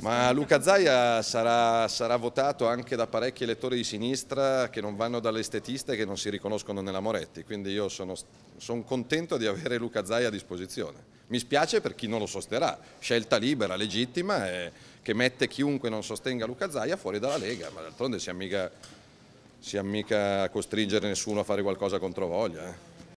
Ma Luca Zaia sarà, sarà, votato anche da parecchi elettori di sinistra che non vanno dall'estetista e che non si riconoscono nella Moretti, quindi io sono, sono contento di avere Luca Zaia a disposizione. Mi spiace per chi non lo sosterrà, scelta libera, legittima e eh, che mette chiunque non sostenga Luca Zaia fuori dalla Lega, ma d'altronde si amica, si amica costringere nessuno a fare qualcosa contro voglia. Eh.